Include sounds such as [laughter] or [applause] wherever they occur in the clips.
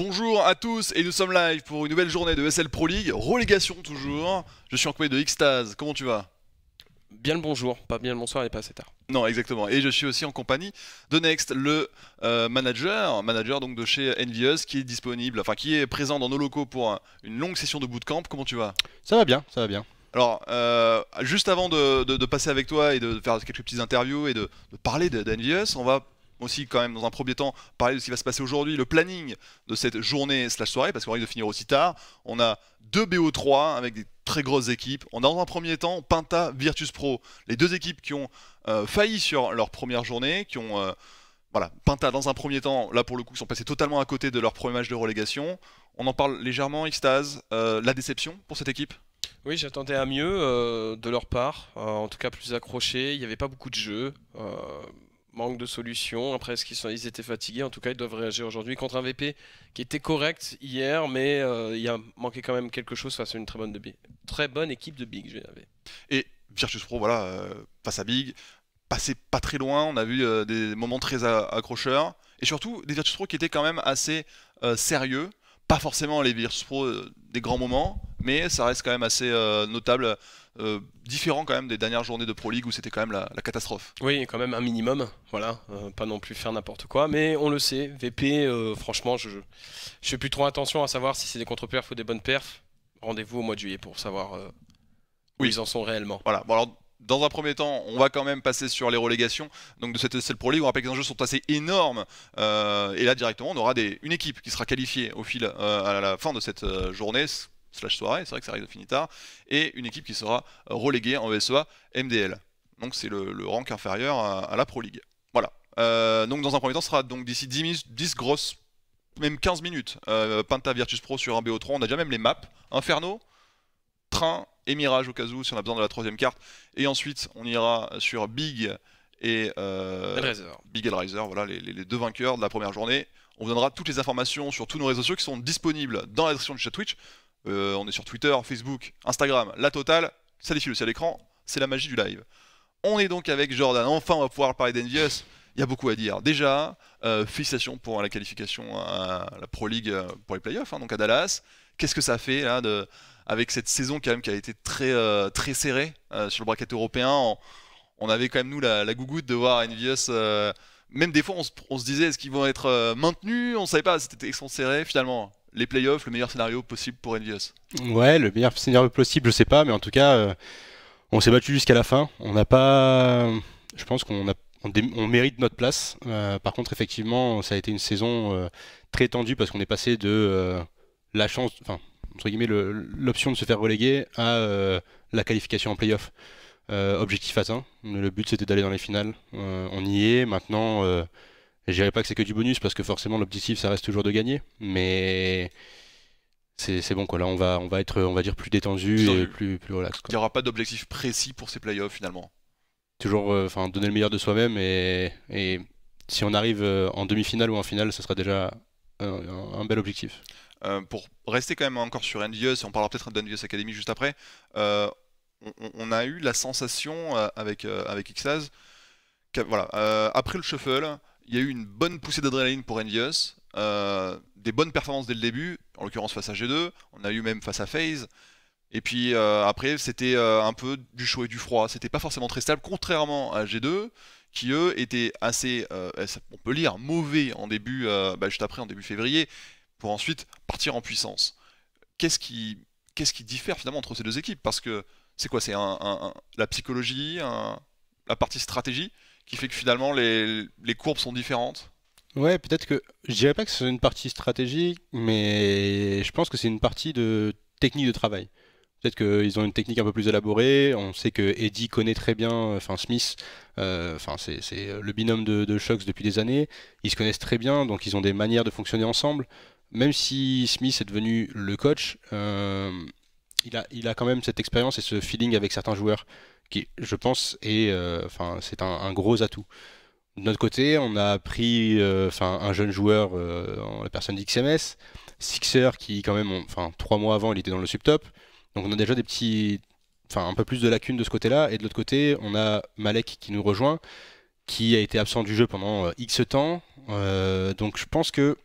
Bonjour à tous et nous sommes live pour une nouvelle journée de SL Pro League, relégation toujours. Je suis en compagnie de Xtaz, comment tu vas Bien le bonjour, pas bien le bonsoir et pas assez tard. Non, exactement. Et je suis aussi en compagnie de Next, le euh, manager, manager donc de chez Envious, qui est disponible, enfin qui est présent dans nos locaux pour une longue session de bootcamp. Comment tu vas Ça va bien, ça va bien. Alors, euh, juste avant de, passer avec toi et de, faire quelques petites interviews et de, parler d'Envious, on va aussi quand même dans un premier temps parler de ce qui va se passer aujourd'hui, le planning de cette journée slash soirée, parce qu'on risque de finir aussi tard. On a deux BO3 avec des très grosses équipes. On a dans un premier temps Penta, Virtus Pro, les deux équipes qui ont euh, failli sur leur première journée, qui ont... Euh, voilà, Penta dans un premier temps, là pour le coup, sont passés totalement à côté de leur premier match de relégation. On en parle légèrement, Extase, euh, la déception pour cette équipe oui, j'attendais à mieux de leur part, en tout cas plus accroché. Il n'y avait pas beaucoup de jeux manque de solutions. Après, ce qu'ils ils étaient fatigués En tout cas, ils doivent réagir aujourd'hui contre un VP qui était correct hier, mais euh, il a manqué quand même quelque chose face à une très bonne, très bonne équipe de Big, je Et Virtus Pro, voilà, euh, face à Big, passé pas très loin, on a vu euh, des moments très accrocheurs, et surtout des Virtus Pro qui étaient quand même assez sérieux, pas forcément les Virtus Pro des grands moments, mais ça reste quand même assez euh, notable. Euh, différent quand même des dernières journées de Pro League où c'était quand même la, catastrophe. Oui, quand même un minimum, voilà, euh, pas non plus faire n'importe quoi, mais on le sait, VP, franchement, je, je, fais plus trop attention à savoir si c'est des contre-perfs ou des bonnes perfs. Rendez-vous au mois de juillet pour savoir où ils en sont réellement. Voilà, bon alors dans un premier temps, on va quand même passer sur les relégations. Donc de cette, cette Pro League, on rappelle que les enjeux sont assez énormes. et là directement, on aura des, une équipe qui sera qualifiée au fil à la fin de cette journée, slash soirée, c'est vrai que ça arrive de tard, et une équipe qui sera reléguée en SEA MDL. Donc c'est le, rank inférieur à, la Pro League. Voilà. Euh, donc dans un premier temps, ce sera donc d'ici 10, 10 grosses, même 15 minutes, euh, Penta Virtus Pro sur un BO3. On a déjà même les maps. Inferno, Train et Mirage au cas où, si on a besoin de la troisième carte. Et ensuite, on ira sur Big et euh, Big Hellraiser, voilà les, les, deux vainqueurs de la première journée. On vous donnera toutes les informations sur tous nos réseaux sociaux qui sont disponibles dans la description du chat Twitch. Euh, on est sur Twitter, Facebook, Instagram, la totale. Ça défile aussi à l'écran. C'est la magie du live. On est donc avec Jordan. Enfin, on va pouvoir parler d'Envious. Il y a beaucoup à dire. Déjà, euh, félicitations pour la qualification à la Pro League euh, pour les playoffs, hein, donc à Dallas. Qu'est-ce que ça fait là, de, avec cette saison quand même qui a été très, très serrée sur le bracket européen on, avait quand même, nous, la, la gougoute de voir Envious même des fois, on se, disait, est-ce qu'ils vont être maintenus On savait pas, c'était extrêmement serré. Finalement, les playoffs, le meilleur scénario possible pour NVS Ouais, le meilleur scénario possible, je sais pas, mais en tout cas, euh, on s'est battu jusqu'à la fin. On n'a pas. Je pense qu'on a... on, mérite notre place. Euh, par contre, effectivement, ça a été une saison euh, très tendue parce qu'on est passé de la chance, enfin, entre guillemets, l'option de se faire reléguer à la qualification en playoff. objectif atteint. Le but, c'était d'aller dans les finales. on y est. Maintenant je dirais pas que c'est que du bonus parce que forcément l'objectif ça reste toujours de gagner, mais c'est bon quoi. Là on va on va être on va dire plus détendu plus et plus relax. Il n'y aura pas d'objectif précis pour ces playoffs finalement. Toujours euh, enfin donner le meilleur de soi-même et, et, si on arrive euh, en demi-finale ou en finale, ce sera déjà un, bel objectif. Euh, pour rester quand même encore sur Envious, on parlera peut-être d'Envious Academy juste après, on, a eu la sensation avec, avec Xaz, voilà, après le shuffle, il y a eu une bonne poussée d'adrénaline pour Envious, euh, des bonnes performances dès le début, en l'occurrence face à G2, on a eu même face à FaZe. Et puis euh, après, c'était euh, un peu du chaud et du froid, c'était pas forcément très stable, contrairement à G2, qui eux étaient assez, on peut lire, mauvais en début, bah, juste après, en début février, pour ensuite partir en puissance. Qu'est-ce qui, diffère finalement entre ces deux équipes Parce que c'est quoi C'est la psychologie, la partie stratégie qui fait que finalement les, courbes sont différentes Ouais, peut-être que je dirais pas que c'est une partie stratégique, mais je pense que c'est une partie de technique de travail. Peut-être qu'ils ont une technique un peu plus élaborée. On sait que Eddie connaît très bien, enfin Smith, euh, c'est, le binôme de, de Shox depuis des années. Ils se connaissent très bien, donc ils ont des manières de fonctionner ensemble. Même si Smith est devenu le coach, euh, il a, quand même cette expérience et ce feeling avec certains joueurs qui, je pense, est, euh, c'est un, gros atout. De notre côté, on a pris euh, un jeune joueur, euh, en la personne d'XMS, Sixer, qui quand même, enfin, trois mois avant, il était dans le subtop. Donc on a déjà des petits, enfin, un peu plus de lacunes de ce côté-là. Et de l'autre côté, on a Malek qui nous rejoint, qui a été absent du jeu pendant X temps. donc je pense que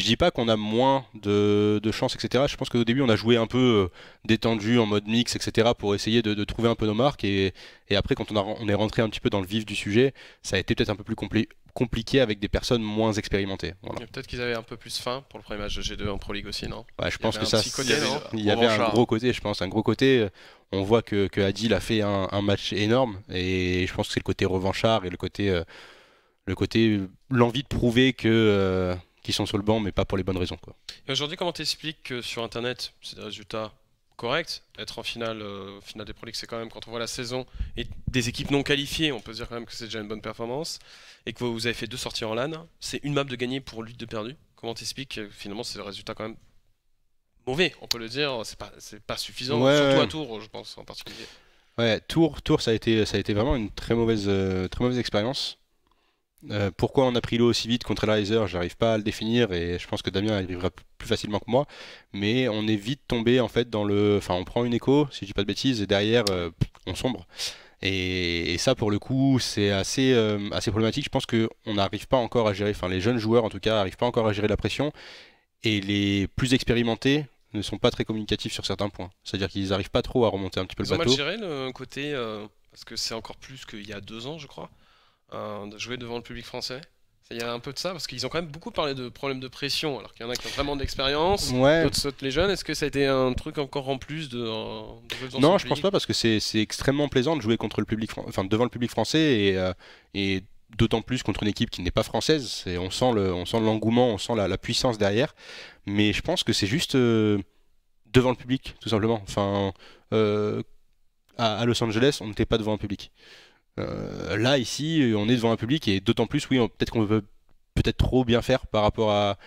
je dis pas qu'on a moins de, chances, chance, etc. Je pense qu'au début, on a joué un peu euh, détendu en mode mix, etc. pour essayer de, trouver un peu nos marques. Et, après, quand on, est rentré un petit peu dans le vif du sujet, ça a été peut-être un peu plus compliqué avec des personnes moins expérimentées. Peut-être qu'ils avaient un peu plus faim pour le premier match de G2 en Pro League aussi, non Je pense que ça, il y avait un gros côté, je pense, un gros côté. On voit que, Adil a fait un, match énorme et je pense que c'est le côté revanchard et le côté, euh, le côté euh, l'envie de prouver que qui sont sur le banc, mais pas pour les bonnes raisons. Et aujourd'hui, comment t'expliques que sur Internet, c'est des résultats corrects Être en finale, euh, des Pro c'est quand même, quand on voit la saison et des équipes non qualifiées, on peut dire quand même que c'est déjà une bonne performance. Et que vous avez fait deux sorties en LAN, c'est une map de gagner pour lutte de perdu. Comment t'expliques que finalement, c'est des résultats quand même mauvais, on peut le dire, c'est pas, c'est pas suffisant, surtout à Tours, je pense en particulier. Ouais, Tours, Tours ça, a été, ça a été vraiment une très mauvaise, euh, très mauvaise expérience. Euh, pourquoi on a pris l'eau aussi vite contre Elizer, j'arrive pas à le définir et je pense que Damien arrivera plus facilement que moi. Mais on est vite tombé en fait dans le. Enfin, on prend une écho, si je dis pas de bêtises, et derrière, euh, on sombre. Et, ça, pour le coup, c'est assez, euh, assez problématique. Je pense qu'on n'arrive pas encore à gérer, enfin, les jeunes joueurs en tout cas, n'arrivent pas encore à gérer la pression. Et les plus expérimentés, ne sont pas très communicatifs sur certains points. C'est-à-dire qu'ils n'arrivent pas trop à remonter un petit peu le bateau. Ils ont mal géré le côté, parce que c'est encore plus qu'il y a deux ans, je crois. Euh, de jouer devant le public français il y a un peu de ça parce qu'ils ont quand même beaucoup parlé de problèmes de pression alors qu'il y en a qui ont vraiment d'expérience ouais. d'autres sautent les jeunes est-ce que ça a été un truc encore en plus de, euh, non je pense pas parce que c'est extrêmement plaisant de jouer contre le public enfin devant le public français et, euh, et d'autant plus contre une équipe qui n'est pas française et on sent le on sent l'engouement on sent la, puissance derrière mais je pense que c'est juste devant le public tout simplement enfin à, à Los Angeles on n'était pas devant un public euh, là, ici, on est devant un public et d'autant plus, oui, peut-être qu'on veut peut-être trop bien faire par rapport à,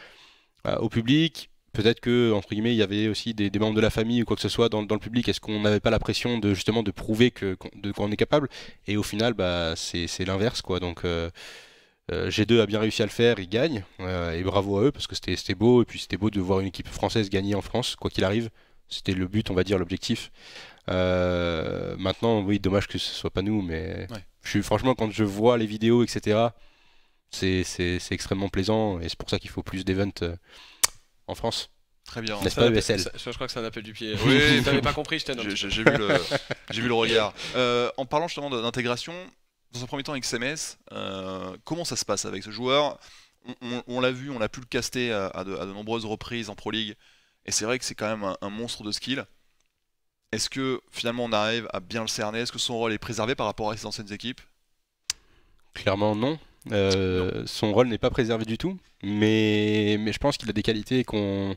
au public. Peut-être que entre guillemets, il y avait aussi des, membres de la famille ou quoi que ce soit dans, le public. Est-ce qu'on n'avait pas la pression de justement de prouver que qu'on est capable Et au final, bah, c'est l'inverse, quoi. Donc euh, euh, G2 a bien réussi à le faire, il gagne et bravo à eux parce que c'était beau et puis c'était beau de voir une équipe française gagner en France, quoi qu'il arrive. C'était le but, on va dire, l'objectif. Euh, maintenant, oui, dommage que ce soit pas nous, mais je suis franchement quand je vois les vidéos, etc. C'est extrêmement plaisant et c'est pour ça qu'il faut plus d'events euh, en France. Très bien. pas Je crois que c'est un du pied. [laughs] Oui, t'avais pas compris, J'ai vu, le regard. Euh, en parlant justement d'intégration, dans un premier temps XMS. comment ça se passe avec ce joueur On, l'a vu, on l'a pu le caster à de, nombreuses reprises en Pro League, et c'est vrai que c'est quand même un, monstre de skill. Est-ce que finalement on arrive à bien le cerner Est-ce que son rôle est préservé par rapport à ses anciennes équipes Clairement euh, non. Son rôle n'est pas préservé du tout, mais, je pense qu'il a des qualités qu'on...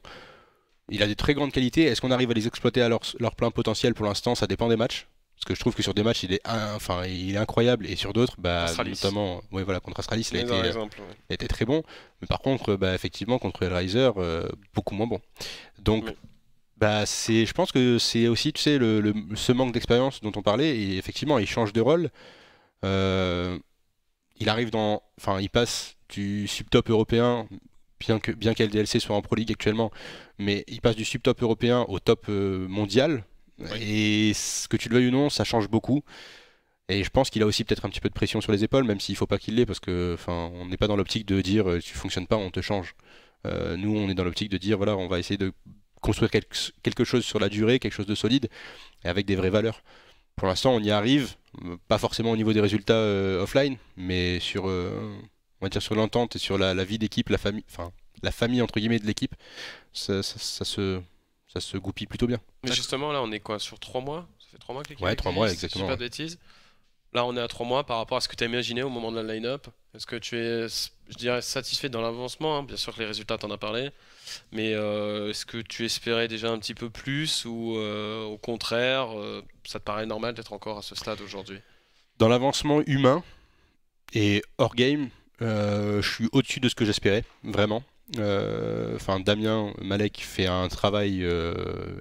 Il a des très grandes qualités. Est-ce qu'on arrive à les exploiter à leur, plein potentiel pour l'instant Ça dépend des matchs. Parce que je trouve que sur des matchs, il est, enfin, il est incroyable. Et sur d'autres, bah, notamment voilà, contre Astralis, il a, été, très bon. Mais par contre, bah, effectivement, contre Hellraiser, euh, beaucoup moins bon. Donc, bah, c'est, je pense que c'est aussi, tu ce manque d'expérience dont on parlait. Et effectivement, il change de rôle. Euh, il arrive dans, enfin, il passe du subtop européen, bien que bien DLC soit en Pro League actuellement, mais il passe du subtop européen au top euh, mondial. Et ce que tu le veuilles ou non, ça change beaucoup. Et je pense qu'il a aussi peut-être un petit peu de pression sur les épaules, même s'il faut pas qu'il l'ait, parce que, enfin, on n'est pas dans l'optique de dire euh, tu fonctionnes pas, on te change. nous, on est dans l'optique de dire voilà, on va essayer de construire quelque chose sur la durée, quelque chose de solide et avec des vraies valeurs. Pour l'instant, on y arrive, pas forcément au niveau des résultats euh, offline, mais sur, euh, dire sur l'entente et sur la, vie d'équipe, la famille, enfin la famille entre guillemets de l'équipe, ça, se, ça se goupille plutôt bien. Mais justement, là, on est quoi sur trois mois Ça fait trois mois que l'équipe. Ouais, trois mois exactement. Pas bêtise. Là, on est à trois mois par rapport à ce que tu as imaginé au moment de la line-up. Est-ce que tu es, je dirais, satisfait dans l'avancement hein. Bien sûr que les résultats, t'en as parlé. Mais euh, est-ce que tu espérais déjà un petit peu plus ou euh, au contraire, euh, ça te paraît normal d'être encore à ce stade aujourd'hui Dans l'avancement humain et hors game, je suis au-dessus de ce que j'espérais, vraiment. Enfin, Damien Malek fait un travail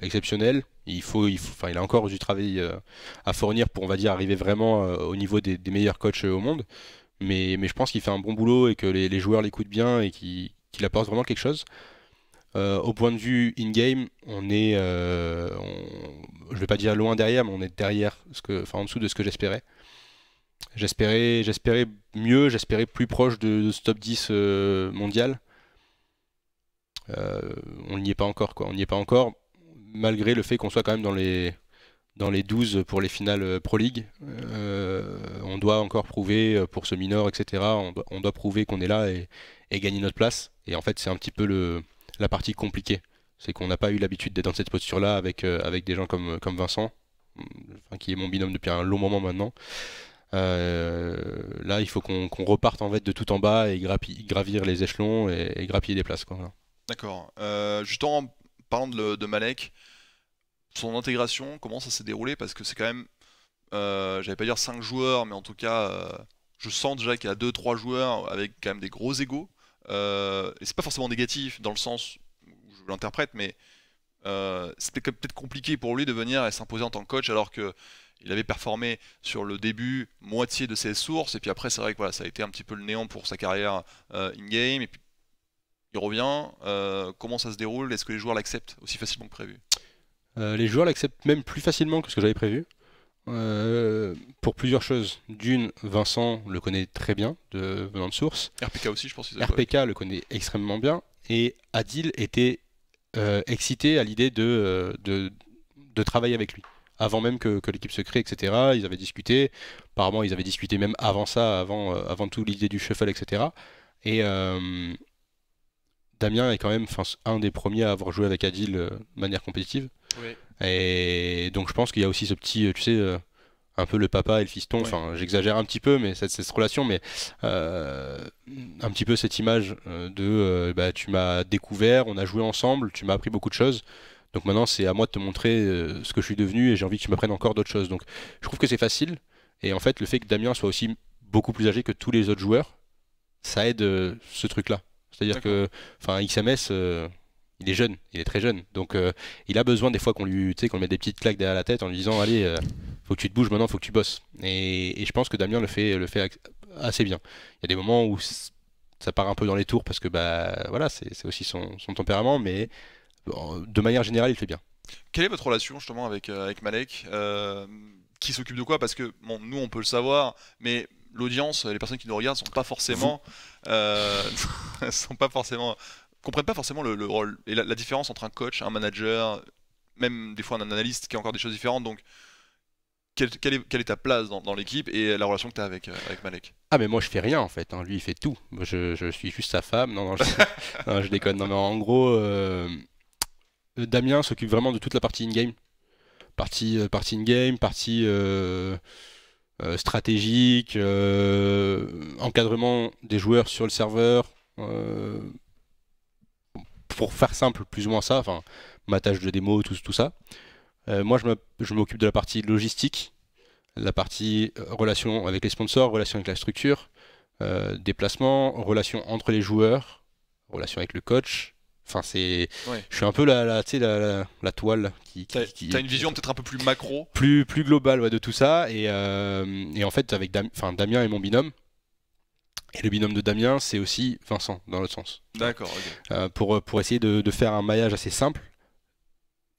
exceptionnel. Il faut, il faut, il a encore du travail à fournir pour, on va dire, arriver vraiment au niveau des meilleurs coachs au monde. Mais, je pense qu'il fait un bon boulot et que les, joueurs l'écoutent bien et qu'il apporte vraiment quelque chose. Euh, au point de vue in-game, on est, euh, je ne vais pas dire loin derrière, mais on est derrière, ce que, enfin en dessous de ce que j'espérais. J'espérais, mieux, j'espérais plus proche de, ce top 10 euh, mondial. on n'y est pas encore, quoi. On n'y est pas encore, malgré le fait qu'on soit quand même dans les, dans les 12 pour les finales Pro League on doit encore prouver euh, pour ce mineur, etc. On, doit, prouver qu'on est là et, gagner notre place. Et en fait, c'est un petit peu le, la partie compliquée. C'est qu'on n'a pas eu l'habitude d'être dans cette posture-là avec, euh, avec des gens comme, comme Vincent, mm, qui est mon binôme depuis un long moment maintenant. Euh, là, il faut qu'on reparte en fait de tout en bas et gravir les échelons et, grappiller des places. D'accord. justement, en parlant de, de, Malek, son intégration, comment ça s'est déroulé Parce que c'est quand même euh, j'avais pas dire 5 joueurs, mais en tout cas, euh, je sens déjà qu'il y a 2-3 joueurs avec quand même des gros égaux. Euh, et c'est pas forcément négatif dans le sens où je l'interprète, mais c'était peut-être compliqué pour lui de venir et s'imposer en tant que coach alors que il avait performé sur le début moitié de ses sources et puis après c'est vrai que voilà, ça a été un petit peu le néant pour sa carrière in-game et puis il revient, comment ça se déroule, est-ce que les joueurs l'acceptent aussi facilement que prévu les joueurs l'acceptent même plus facilement que ce que j'avais prévu. Euh, pour plusieurs choses. D'une, Vincent le connaît très bien, de venant de source. RPK aussi, je pense. RPK le connaît extrêmement bien. Et Adil était euh, excité à l'idée euh, de, de, travailler avec lui. Avant même que, l'équipe se crée, etc. Ils avaient discuté. Apparemment, ils avaient discuté même avant ça, avant, avant tout l'idée du shuffle, etc. Et Damien est quand même un des premiers à avoir joué avec Adil de manière compétitive. Oui. Et donc je pense qu'il y a aussi ce petit, euh, tu sais, euh, un peu le papa et le fiston. Enfin, j'exagère un petit peu, mais cette, cette relation, mais euh, un petit peu cette image de bah, tu m'as découvert, on a joué ensemble, tu m'as appris beaucoup de choses. Donc maintenant, c'est à moi de te montrer ce que je suis devenu et j'ai envie que tu m'apprennes encore d'autres choses. Donc je trouve que c'est facile. Et en fait, le fait que Damien soit aussi beaucoup plus âgé que tous les autres joueurs, ça aide ce truc-là. C'est-à-dire que, enfin, XMS il est jeune, il est très jeune. Donc euh, il a besoin des fois qu'on lui, qu'on mette des petites claques derrière la tête en lui disant allez, euh, faut que tu te bouges maintenant, faut que tu bosses. Et, je pense que Damien le fait, le fait assez bien. Il y a des moments où ça part un peu dans les tours parce que bah voilà, c'est aussi son, son, tempérament, mais de manière générale, il fait bien. Quelle est votre relation justement avec, euh, avec Malek Qui s'occupe de quoi Parce que bon, nous on peut le savoir, mais l'audience, les personnes qui nous regardent sont pas forcément, [laughs] sont pas forcément comprennent pas forcément le, rôle et la, différence entre un coach, un manager, même des fois un analyste qui a encore des choses différentes. Donc, quelle, est, ta place dans, l'équipe et la relation que tu as avec, euh, avec Malek Ah, mais moi je fais rien en fait. Hein. Lui il fait tout. Je, suis juste sa femme. Non, non, je, [laughs] déconne. en gros, euh, euh, Damien s'occupe vraiment de toute la partie in-game. Partie, partie in-game, partie. stratégique, encadrement des joueurs sur le serveur, pour faire simple, plus ou moins ça, enfin, ma tâche de démo, tout, tout ça. Euh, moi, je m'occupe de la partie logistique, la partie euh, relation avec les sponsors, relation avec la structure, euh, déplacement, relation entre les joueurs, relation avec le coach. Enfin, c'est. Je suis un peu la, toile qui. qui, une vision peut-être un peu plus macro Plus, plus globale de tout ça. Et, en fait, avec Damien et mon binôme, et le binôme de Damien, c'est aussi Vincent, dans l'autre sens. D'accord. Euh, pour, euh, pour essayer de, de, faire un maillage assez simple.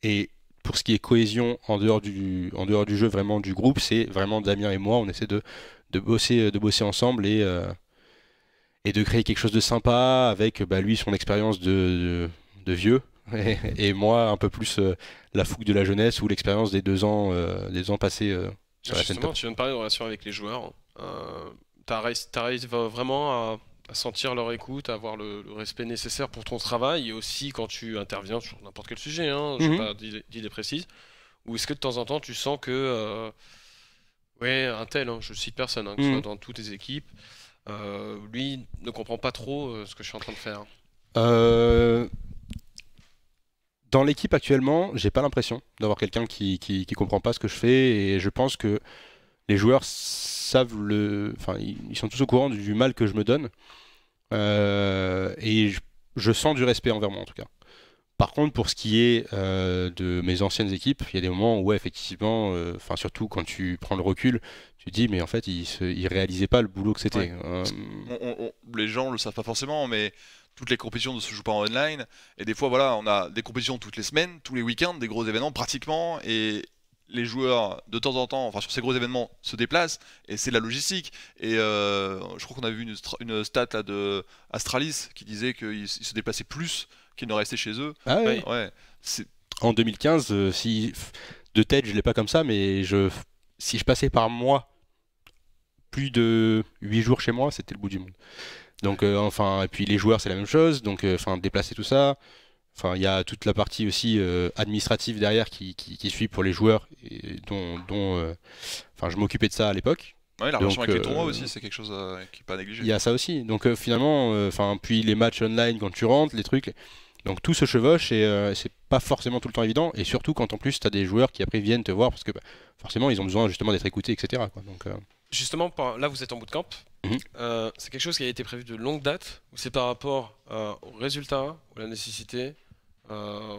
Et pour ce qui est cohésion en dehors du, en dehors du jeu, vraiment du groupe, c'est vraiment Damien et moi, on essaie de, de, bosser, de bosser ensemble et, euh, et de créer quelque chose de sympa avec bah, lui, son expérience de, de, vieux. [laughs] Et, moi, un peu plus la fougue de la jeunesse ou l'expérience des deux ans, des ans passés sur Justement, la scène. Tu viens de parler de relation avec les joueurs. Hein t'arrives vraiment à, sentir leur écoute, à avoir le, respect nécessaire pour ton travail, et aussi quand tu interviens sur n'importe quel sujet, hein, je mm pas d'idée précise, ou est-ce que de temps en temps tu sens que, euh, ouais, un tel, hein, je cite personne, hein, que soit mhm. dans toutes tes équipes, euh, lui ne comprend pas trop euh, ce que je suis en train de faire dans l'équipe actuellement, j'ai pas l'impression d'avoir quelqu'un qui, qui, qui, comprend pas ce que je fais et je pense que les joueurs savent le. Enfin, ils sont tous au courant du, mal que je me donne. Euh, et je, sens du respect envers moi en tout cas. Par contre, pour ce qui est euh, de mes anciennes équipes, il y a des moments où, effectivement, euh, enfin surtout quand tu prends le recul, tu te dis, mais en fait, ils, ne réalisaient pas le boulot que c'était. les gens le savent pas forcément, mais toutes les compétitions ne se jouent pas en online. Et des fois, voilà, on a des compétitions toutes les semaines, tous les week-ends, des gros événements pratiquement. Et, les joueurs de temps en temps, enfin sur ces gros événements, se déplacent et c'est la logistique. Et euh, je crois qu'on a vu une, stat là, de Astralis qui disait qu'ils se déplaçaient plus qu'ils ne restaient chez eux. Ah ouais. en 2015, euh, si de tête je l'ai pas comme ça, mais si je passais par mois plus de 8 jours chez moi, c'était le bout du monde. Donc euh, enfin et puis les joueurs c'est la même chose, donc enfin déplacer tout ça. Enfin, il y a toute la partie aussi euh, administrative derrière qui, qui, suit pour les joueurs, et dont, euh, enfin, je m'occupais de ça à l'époque. Ouais, la relation avec les euh, tournois aussi, c'est quelque chose qui n'est pas négligé. Il y a ça aussi. Donc finalement, enfin, puis les matchs online quand tu rentres, les trucs. Donc tout se chevauche et c'est pas forcément tout le temps évident. Et surtout quand en plus tu as des joueurs qui après viennent te voir parce que bah, forcément ils ont besoin justement d'être écoutés, etc. Donc, Justement, là vous êtes en bootcamp. camp. Mhm. c'est quelque chose qui a été prévu de longue date ou c'est par rapport au résultat ou la nécessité euh,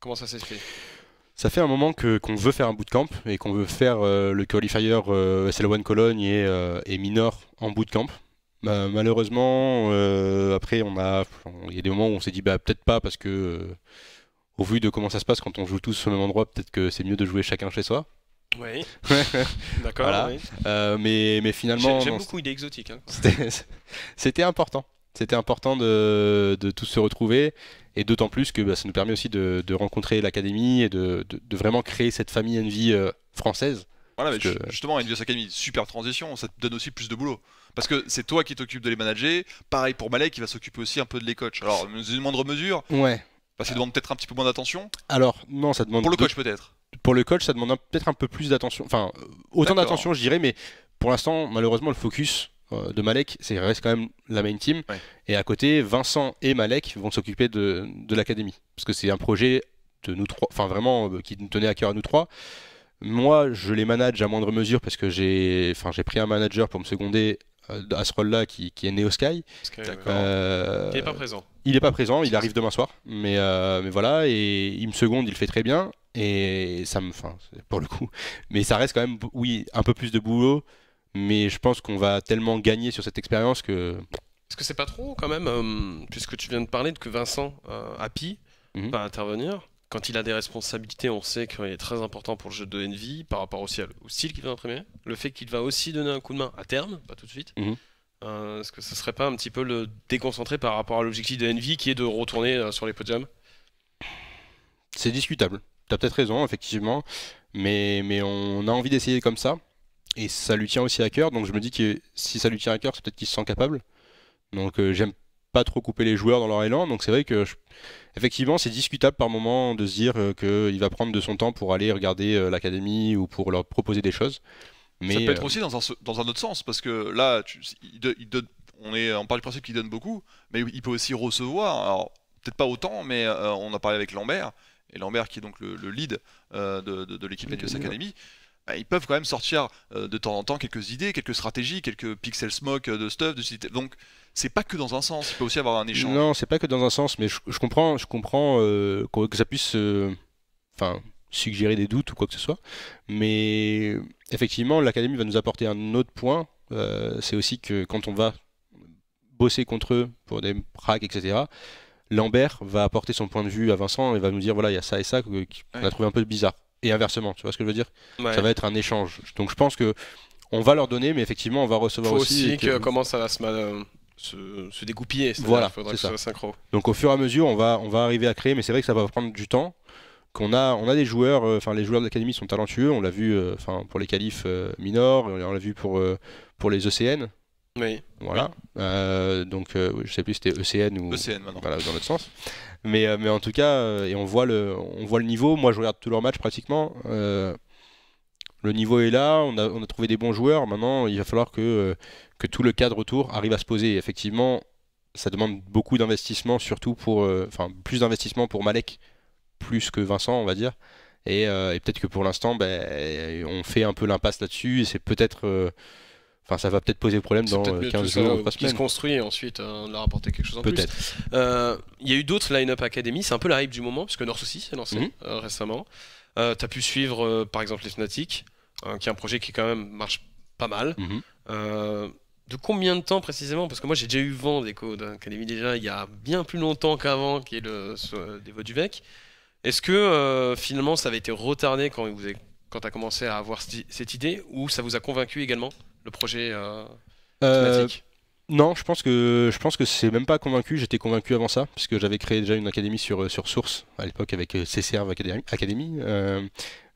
comment ça s'est fait ça fait un moment que qu'on veut faire un bootcamp et qu'on veut faire euh, le qualifier euh, SL1 Cologne et, euh, et, Minor en bootcamp. Bah, malheureusement, après on a il y a des moments où on s'est dit bah peut-être pas parce que au vu de comment ça se passe quand on joue tous au même endroit, peut-être que c'est mieux de jouer chacun chez soi. Oui. [laughs] D'accord. mais finalement j'ai beaucoup idée exotique. Hein. [laughs] C'était important. C'était important de, de tous se retrouver. Et d'autant plus que bah, ça nous permet aussi de, rencontrer l'académie et de, vraiment créer cette famille Envy euh, française. Voilà, mais justement, Envious Academy, super transition, ça te donne aussi plus de boulot. Parce que c'est toi qui t'occupes de les manager, pareil pour Malek qui va s'occuper aussi un peu de les coachs. Alors, dans une moindre mesure, ouais. parce demande peut-être un petit peu moins d'attention. Alors, non, ça demande. Pour le coach, peut-être Pour le coach, ça demande peut-être un peu plus d'attention. Enfin, euh, autant d'attention, je dirais, mais pour l'instant, malheureusement, le focus euh, de Malek, c'est reste quand même la main team. Et à côté, Vincent et Malek vont s'occuper de, l'académie. Parce que c'est un projet de nous trois, enfin vraiment euh, qui nous tenait à cœur à nous trois. Moi, je les manage à moindre mesure parce que j'ai enfin, pris un manager pour me seconder euh, à ce rôle-là qui, est Neo Sky. Sky il n'est pas présent. Il n'est pas présent, il arrive demain soir. Mais, voilà, et il me seconde, il fait très bien. Et ça me. Enfin, pour le coup. Mais ça reste quand même, oui, un peu plus de boulot mais je pense qu'on va tellement gagner sur cette expérience que. Est-ce que c'est pas trop quand même, euh, puisque tu viens de parler de que Vincent Happy euh, mhm. va intervenir quand il a des responsabilités, on sait qu'il est très important pour le jeu de Envy par rapport aussi au style qu'il va imprimer. Le fait qu'il va aussi donner un coup de main à terme, pas tout de suite. Mhm. Euh, est-ce que ce serait pas un petit peu le déconcentrer par rapport à l'objectif de Envy qui est de retourner sur les podiums C'est discutable. tu as peut-être raison, effectivement. Mais, mais on a envie d'essayer comme ça. Et ça lui tient aussi à cœur, donc je me dis que si ça lui tient à cœur, c'est peut-être qu'il se sent capable. Donc euh, j'aime pas trop couper les joueurs dans leur élan, donc c'est vrai que effectivement c'est discutable par moment de se dire euh, qu'il va prendre de son temps pour aller regarder euh, l'académie ou pour leur proposer des choses. Mais, ça peut être aussi dans un, autre sens, parce que là, tu, on, est, on parle du principe qu'il donne beaucoup, mais il peut aussi recevoir, alors peut-être pas autant, mais on a parlé avec Lambert, et Lambert qui est donc le, lead de, l'équipe de l'équipe bah, ils peuvent quand même sortir euh, de temps en temps quelques idées, quelques stratégies, quelques pixels smoke euh, de stuff. De... Donc, c'est pas que dans un sens, il peut aussi avoir un échange. Non, c'est pas que dans un sens, mais je, comprends, je comprends euh, que ça puisse enfin, suggérer des doutes ou quoi que ce soit. Mais effectivement, l'académie va nous apporter un autre point. c'est aussi que quand on va bosser contre eux pour des pracs, etc. Lambert va apporter son point de vue à Vincent et va nous dire voilà, il y a ça et ça qu'on a trouvé un peu bizarre et inversement. Tu vois ce que je veux dire Ça va être un échange. Donc je pense que on va leur donner, mais effectivement, on va recevoir Faut aussi. que, comment ça va se, euh, se... dégoupiller. Voilà, faudra que ça. Soit synchro. Donc au fur et à mesure, on va, on va arriver à créer, mais c'est vrai que ça va prendre du temps. Qu'on a, on a des joueurs, euh, enfin les joueurs de l'académie sont talentueux. On l'a vu, euh, enfin pour les qualifs minors, on l'a vu pour pour les ECN. Oui. Voilà. Euh, donc, euh, je sais plus si c'était ECN ou. E voilà, dans l'autre sens. Mais, euh, mais en tout cas, et on voit, le, on voit le niveau. Moi, je regarde tous leurs matchs pratiquement. le niveau est là. On a, on a, trouvé des bons joueurs. Maintenant, il va falloir que, que tout le cadre autour arrive à se poser. effectivement, ça demande beaucoup d'investissement, surtout pour. Enfin, plus d'investissement pour Malek, plus que Vincent, on va dire. Et, et peut-être que pour l'instant, ben, on fait un peu l'impasse là-dessus. Et c'est peut-être Enfin, ça va peut-être poser problème dans 15 euh, jours, parce 3 se construit ensuite, euh, on leur apporter quelque chose en peut-être. Euh, il y a eu d'autres line-up Academy, c'est un peu la hype du moment, puisque North aussi s'est lancé mhm. récemment. Euh, tu as pu suivre, par exemple, les Fnatic, hein, qui est un projet qui, quand même, marche pas mal. Mhm. de combien de temps précisément Parce que moi j'ai déjà eu vent des codes Academy déjà il y a bien plus longtemps qu'avant, qui est le dévot du VEC. Est-ce que finalement ça avait été retardé quand, vous quand tu as commencé à avoir cette idée ou ça vous a convaincu également projet euh, euh, non, je pense que je pense que c'est même pas convaincu. J'étais convaincu avant ça, puisque j'avais créé déjà une académie sur euh, sur Source à l'époque avec CCR Academy.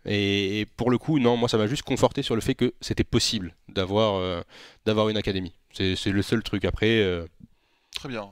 et, pour le coup, non, moi ça m'a juste conforté sur le fait que c'était possible d'avoir une académie. C'est le seul truc. Après. Très bien.